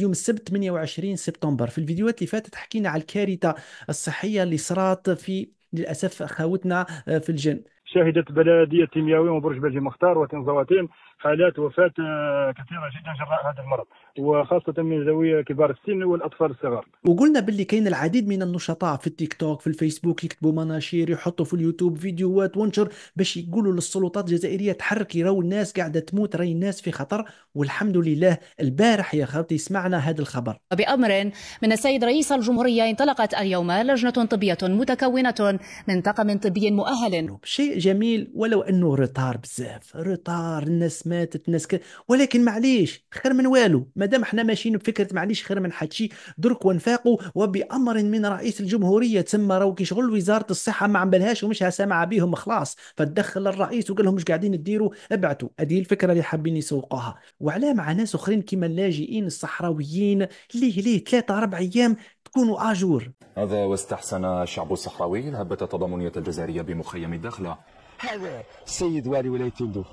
يوم السبت 28 سبتمبر في الفيديوهات اللي فاتت حكينا على الكارثه الصحيه اللي صرات في للاسف خاوتنا آه، في الجن شهدت بلدية تيمياوي وبرج بلجي مختار وتنزواتين حالات وفاة آه، كثيرة جدا جراء هذا المرض وخاصة من ذوي كبار السن والأطفال الصغار وقلنا باللي كاين العديد من النشطاء في التيك توك في الفيسبوك يكتبوا مناشير يحطوا في اليوتيوب فيديوهات وانشر باش يقولوا للسلطات الجزائرية تحركي راهو الناس قاعدة تموت راي الناس في خطر والحمد لله البارح يا خالتي سمعنا هذا الخبر بأمر من السيد رئيس الجمهورية انطلقت اليوم لجنة طبية متكونة من طاقم طبي مؤهل شيء جميل ولو انه رطار بزاف رطار الناس ماتت الناس كده. ولكن معليش خير من والو مادام حنا ماشيين بفكره معليش خير من شيء درك ونفاقوا وبامر من رئيس الجمهوريه تسمى راهو كي شغل وزاره الصحه ما عملهاش ومش سامع بهم خلاص فتدخل الرئيس وقال لهم مش قاعدين تديروا ابعتوا هذه الفكره اللي حابين يسوقوها وعلاه مع ناس اخرين كيما اللاجئين الصحراويين ليه ليه ثلاثه اربع ايام تكونوا اجور هذا واستحسن الشعب الصحراوي الهبة التضامنية الجزائرية بمخيم الدخلة هذا سيد والي ولاية تندو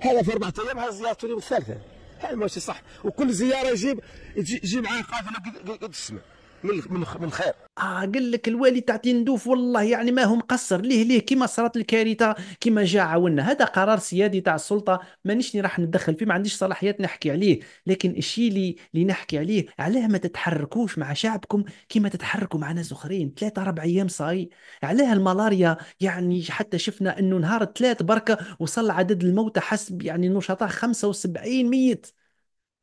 هذا في أربعة أيام هذا زيارته اليوم الثالثة هذا ماشي صح وكل زيارة يجيب يجي معاه قافلة قد السماء من من من خير اه قال لك الوالد تعطي ندوف والله يعني ما هو مقصر ليه ليه كيما صارت الكارثه كيما جا عاونا هذا قرار سيادي تاع السلطه مانيش راح نتدخل فيه ما عنديش صلاحيات نحكي عليه لكن الشيء اللي اللي نحكي عليه علاه ما تتحركوش مع شعبكم كيما تتحركوا مع ناس اخرين ثلاثة اربع ايام صاي علاه الملاريا يعني حتى شفنا انه نهار ثلاث بركه وصل عدد الموتى حسب يعني النشطاء 75 ميت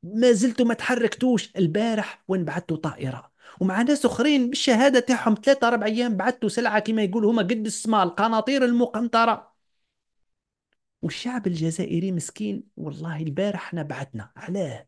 ما زلتوا ما تحركتوش البارح وين بعثتوا طائره ومع ناس اخرين بالشهاده تاعهم ثلاثه اربع ايام بعثوا سلعه كما يقولوا هما قد السماء القناطير المقنطره والشعب الجزائري مسكين والله البارح احنا بعتنا علاه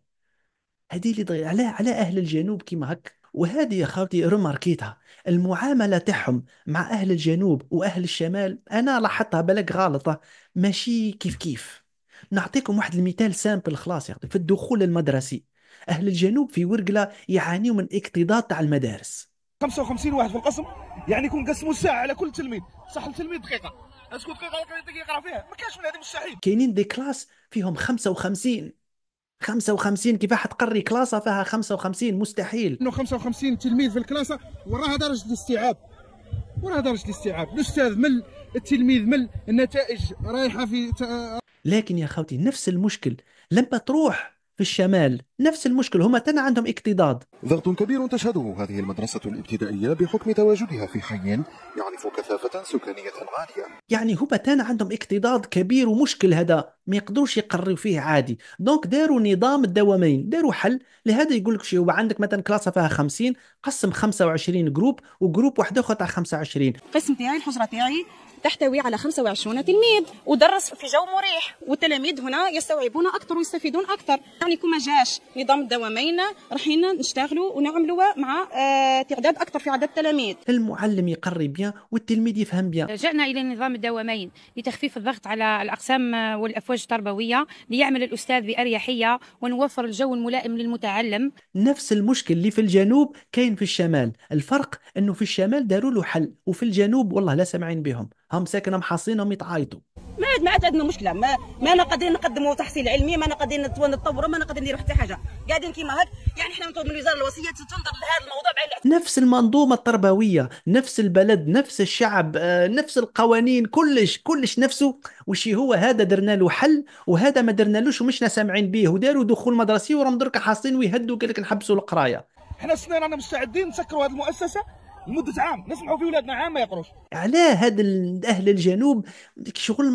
هذه اللي ضغي علاه على اهل الجنوب كيما هك وهذه يا خالتي رماركيتها المعامله تاعهم مع اهل الجنوب واهل الشمال انا لاحظتها بلاك غالطه ماشي كيف كيف نعطيكم واحد المثال سامبل خلاص يا في الدخول المدرسي اهل الجنوب في ورقلة يعانيوا من اكتضاض تاع المدارس 55 واحد في القسم يعني يكون قسموا الساعه على كل تلميذ صح التلميذ دقيقه اسكو دقيقه يقرا فيها ما كاينش من هذه مستحيل كاينين دي كلاس فيهم 55 55 كيفاش تقري كلاسه فيها 55 مستحيل انه 55 تلميذ في الكلاسه وراها درجه الاستيعاب وراها درجه الاستيعاب الاستاذ مل التلميذ مل النتائج رايحه في لكن يا خوتي نفس المشكل لما تروح في الشمال نفس المشكل هما تنا عندهم اكتضاد ضغط كبير تشهده هذه المدرسة الابتدائية بحكم تواجدها في حي يعرف كثافة سكانية عالية يعني هما تنا عندهم اكتضاد كبير ومشكل هذا ما يقدروش يقروا فيه عادي دونك داروا نظام الدوامين داروا حل لهذا يقول لك شي هو عندك مثلا كلاسه فيها 50 قسم 25 جروب وجروب واحد اخر تاع 25 القسم تاعي الحجره تاعي تحتوي على 25 تلميذ ودرس في جو مريح والتلاميذ هنا يستوعبون اكثر ويستفيدون اكثر يعني كما ما جاش نظام الدوامين رحينا نشتغلوا ونعملوا مع تعداد آه، اكثر في عدد التلاميذ المعلم يقري بيان والتلميذ يفهم بيان لجأنا الى نظام الدوامين لتخفيف الضغط على الاقسام والافواج التربويه ليعمل الاستاذ باريحيه ونوفر الجو الملائم للمتعلم نفس المشكل اللي في الجنوب كاين في الشمال الفرق انه في الشمال داروا له حل وفي الجنوب والله لا سامعين بهم هم ساكنهم حاصينهم يتعايطوا ما عاد ما عاد عندنا مشكله ما ما انا قادرين نقدموا تحصيل علمي ما انا قادرين نتطوروا ما انا قادرين نديروا حتى حاجه قاعدين كيما هك يعني احنا من وزاره الوصيه تنظر لهذا الموضوع بعين نفس المنظومه التربويه نفس البلد نفس الشعب آه، نفس القوانين كلش كلش نفسه وشي هو هذا درنا له حل وهذا ما درنالوش ومشنا سامعين به وداروا دخول مدرسي وراهم درك حاصلين ويهدوا قال لك نحبسوا القرايه احنا السنه رانا مستعدين نسكروا هذه المؤسسه لمده عام نسمعوا فيه ولادنا عام ما يقروش علاه هذا اهل الجنوب شغل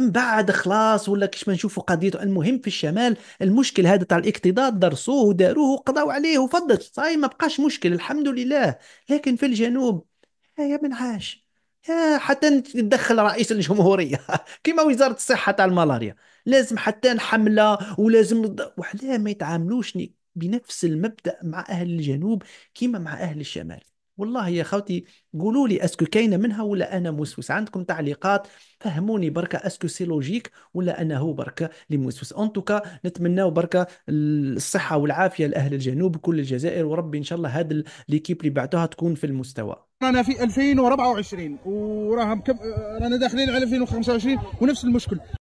مبعد خلاص ولا كش ما نشوفوا قضيته المهم في الشمال المشكل هذا تاع الاكتضاض درسوه وداروه وقضوا عليه وفضت صاي ما بقاش مشكل الحمد لله لكن في الجنوب يا من عاش يا حتى تدخل رئيس الجمهوريه كيما وزاره الصحه تاع الملاريا لازم حتى حمله ولازم وعلاه ما يتعاملوش بنفس المبدا مع اهل الجنوب كيما مع اهل الشمال والله يا خوتي قولوا لي اسكو كاينه منها ولا انا موسوس عندكم تعليقات فهموني بركة اسكو سي لوجيك ولا انا هو بركة لي موسوس ان توكا نتمناو بركة الصحه والعافيه لاهل الجنوب وكل الجزائر وربي ان شاء الله هذا ليكيب اللي بعتوها تكون في المستوى رانا في 2024 وراها مكب... رانا داخلين على 2025 ونفس المشكل